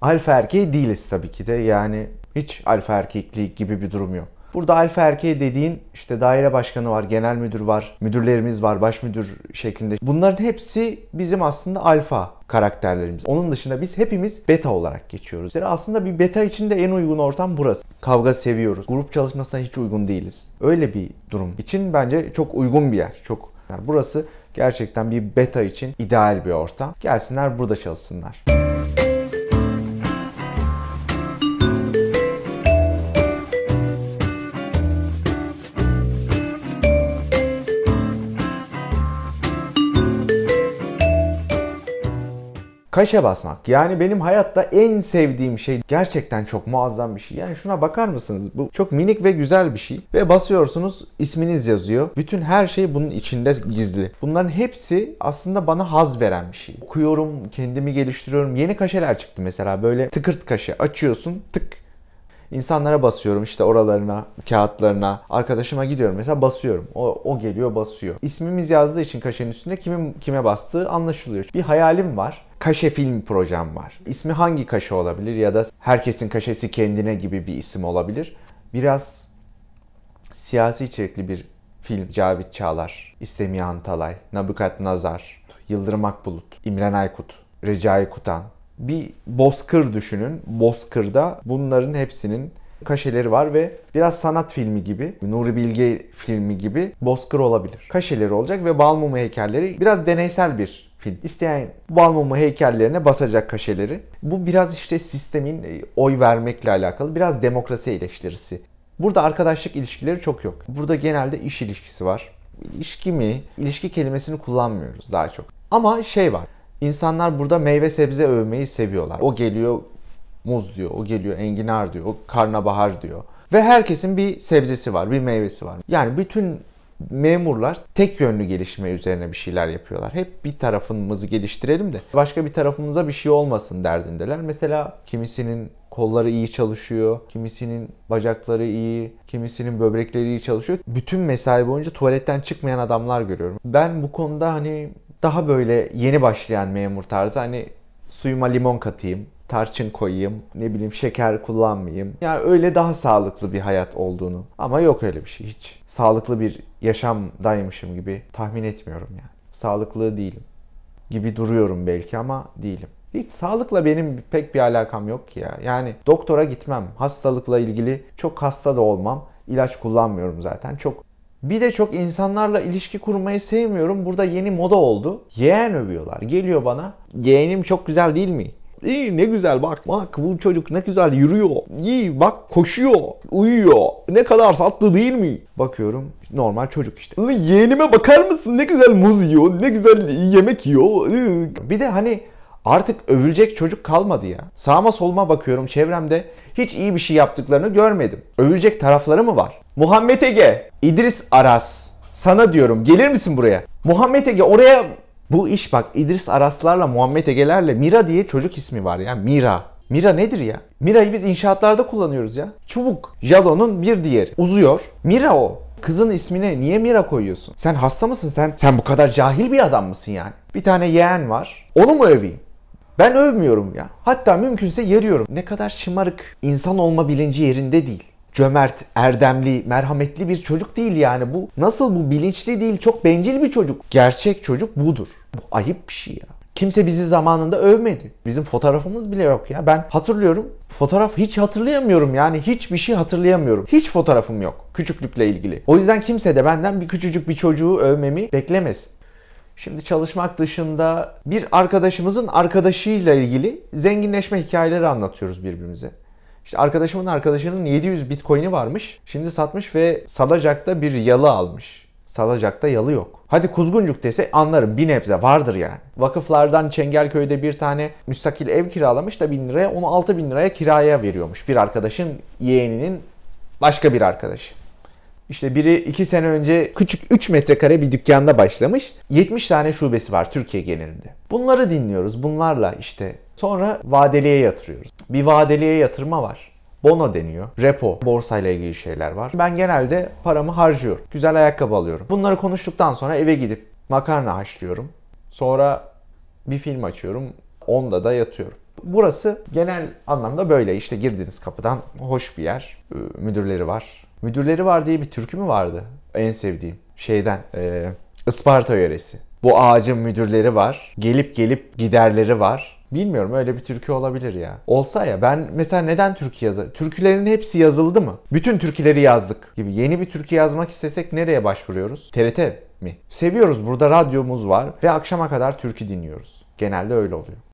alfa erkeği değiliz tabii ki de. Yani hiç alfa erkekliği gibi bir durum yok. Burada alfa erkeği dediğin işte daire başkanı var, genel müdür var, müdürlerimiz var, baş müdür şeklinde. Bunların hepsi bizim aslında alfa karakterlerimiz. Onun dışında biz hepimiz beta olarak geçiyoruz. Yani aslında bir beta için de en uygun ortam burası. Kavga seviyoruz. Grup çalışmasına hiç uygun değiliz. Öyle bir durum için bence çok uygun bir yer. Çok yani burası gerçekten bir beta için ideal bir ortam. Gelsinler burada çalışsınlar. Müzik Kaşe basmak. Yani benim hayatta en sevdiğim şey gerçekten çok muazzam bir şey. Yani şuna bakar mısınız? Bu çok minik ve güzel bir şey. Ve basıyorsunuz isminiz yazıyor. Bütün her şey bunun içinde gizli. Bunların hepsi aslında bana haz veren bir şey. Okuyorum, kendimi geliştiriyorum. Yeni kaşeler çıktı mesela. Böyle tıkırt kaşe açıyorsun tık insanlara basıyorum işte oralarına, kağıtlarına. Arkadaşıma gidiyorum mesela basıyorum. O, o geliyor basıyor. İsmimiz yazdığı için kaşenin üstünde kimin kime bastığı anlaşılıyor. Bir hayalim var kaşe film projem var. İsmi hangi kaşe olabilir ya da herkesin kaşesi kendine gibi bir isim olabilir. Biraz siyasi içerikli bir film Cavit Çağlar, İstemiyan Talay, Nabukat Nazar, Yıldırım Akbulut, İmren Aykut, Recai Kutan, bir bozkır düşünün. Bozkır'da bunların hepsinin kaşeleri var ve biraz sanat filmi gibi, Nuri Bilge filmi gibi bozkır olabilir. Kaşeleri olacak ve Balmumu heykelleri biraz deneysel bir film. İsteyen Balmumu heykellerine basacak kaşeleri. Bu biraz işte sistemin e, oy vermekle alakalı, biraz demokrasi eleştirisi. Burada arkadaşlık ilişkileri çok yok. Burada genelde iş ilişkisi var. İlişki mi? İlişki kelimesini kullanmıyoruz daha çok. Ama şey var. İnsanlar burada meyve sebze övmeyi seviyorlar. O geliyor muz diyor, o geliyor enginar diyor, o karnabahar diyor. Ve herkesin bir sebzesi var, bir meyvesi var. Yani bütün memurlar tek yönlü gelişme üzerine bir şeyler yapıyorlar. Hep bir tarafımızı geliştirelim de başka bir tarafımıza bir şey olmasın derdindeler. Mesela kimisinin kolları iyi çalışıyor, kimisinin bacakları iyi, kimisinin böbrekleri iyi çalışıyor. Bütün mesai boyunca tuvaletten çıkmayan adamlar görüyorum. Ben bu konuda hani daha böyle yeni başlayan memur tarzı hani suyuma limon katayım, tarçın koyayım, ne bileyim şeker kullanmayayım. Yani öyle daha sağlıklı bir hayat olduğunu. Ama yok öyle bir şey hiç. Sağlıklı bir yaşamdaymışım gibi tahmin etmiyorum yani. Sağlıklı değilim. Gibi duruyorum belki ama değilim. Hiç sağlıkla benim pek bir alakam yok ki ya. Yani doktora gitmem. Hastalıkla ilgili çok hasta da olmam. İlaç kullanmıyorum zaten. Çok bir de çok insanlarla ilişki kurmayı sevmiyorum. Burada yeni moda oldu. Yeğen övüyorlar. Geliyor bana. Yeğenim çok güzel değil mi? İyi ne güzel bak bak bu çocuk ne güzel yürüyor. İyi bak koşuyor, uyuyor. Ne kadar tatlı değil mi? Bakıyorum normal çocuk işte. yeğenime bakar mısın ne güzel muz yiyor, ne güzel yemek yiyor. Bir de hani artık övülecek çocuk kalmadı ya. Sağma soluma bakıyorum çevremde hiç iyi bir şey yaptıklarını görmedim. Övülecek tarafları mı var? Muhammed Ege, İdris Aras. Sana diyorum gelir misin buraya? Muhammed Ege oraya bu iş bak İdris Araslarla Muhammed Ege'lerle Mira diye çocuk ismi var ya Mira. Mira nedir ya? Mira'yı biz inşaatlarda kullanıyoruz ya. Çubuk. Jalon'un bir diğeri. Uzuyor. Mira o. Kızın ismine niye Mira koyuyorsun? Sen hasta mısın sen? Sen bu kadar cahil bir adam mısın yani? Bir tane yeğen var. Onu mu öveyim? Ben övmüyorum ya. Hatta mümkünse yarıyorum. Ne kadar şımarık. İnsan olma bilinci yerinde değil cömert, erdemli, merhametli bir çocuk değil yani. Bu nasıl bu bilinçli değil, çok bencil bir çocuk. Gerçek çocuk budur. Bu ayıp bir şey ya. Kimse bizi zamanında övmedi. Bizim fotoğrafımız bile yok ya. Ben hatırlıyorum. Fotoğraf hiç hatırlayamıyorum yani hiçbir şey hatırlayamıyorum. Hiç fotoğrafım yok küçüklükle ilgili. O yüzden kimse de benden bir küçücük bir çocuğu övmemi beklemez Şimdi çalışmak dışında bir arkadaşımızın arkadaşıyla ilgili zenginleşme hikayeleri anlatıyoruz birbirimize. İşte arkadaşımın arkadaşının 700 bitcoin'i varmış. Şimdi satmış ve Salacak'ta bir yalı almış. Salacak'ta yalı yok. Hadi Kuzguncuk dese anlarım bir nebze vardır yani. Vakıflardan Çengelköy'de bir tane müstakil ev kiralamış da 1000 liraya onu 6000 liraya kiraya veriyormuş. Bir arkadaşın yeğeninin başka bir arkadaşı. İşte biri 2 sene önce küçük 3 metrekare bir dükkanda başlamış. 70 tane şubesi var Türkiye genelinde. Bunları dinliyoruz. Bunlarla işte sonra vadeliye yatırıyoruz. Bir vadeliye yatırma var. Bono deniyor. Repo, borsayla ilgili şeyler var. Ben genelde paramı harcıyorum. Güzel ayakkabı alıyorum. Bunları konuştuktan sonra eve gidip makarna haşlıyorum. Sonra bir film açıyorum. Onda da yatıyorum. Burası genel anlamda böyle. İşte girdiğiniz kapıdan hoş bir yer. Ee, müdürleri var Müdürleri var diye bir türkü mü vardı? En sevdiğim şeyden e, Isparta yöresi. Bu ağacın müdürleri var. Gelip gelip giderleri var. Bilmiyorum öyle bir türkü olabilir ya. Olsa ya ben mesela neden türkü yazı? Türkülerin hepsi yazıldı mı? Bütün türküleri yazdık gibi. Yeni bir türkü yazmak istesek nereye başvuruyoruz? TRT mi? Seviyoruz burada radyomuz var ve akşama kadar türkü dinliyoruz. Genelde öyle oluyor.